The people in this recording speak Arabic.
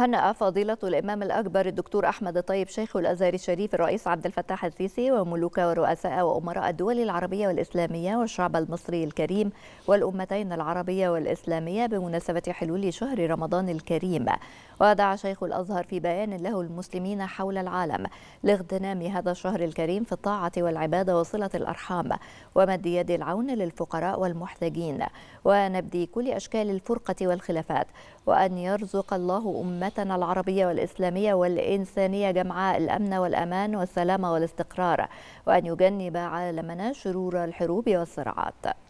هنأ فضيلة الإمام الأكبر الدكتور أحمد الطيب شيخ الأزهر الشريف الرئيس عبد الفتاح السيسي وملوك ورؤساء وأمراء الدول العربية والإسلامية والشعب المصري الكريم والأمتين العربية والإسلامية بمناسبة حلول شهر رمضان الكريم ودعا شيخ الأزهر في بيان له المسلمين حول العالم لاغتنام هذا الشهر الكريم في الطاعة والعبادة وصلة الأرحام ومد يد العون للفقراء والمحتاجين ونبدي كل أشكال الفرقة والخلافات وأن يرزق الله أمة جامعتنا العربية والإسلامية والإنسانية جمع الأمن والأمان والسلام والاستقرار وأن يجنب عالمنا شرور الحروب والصراعات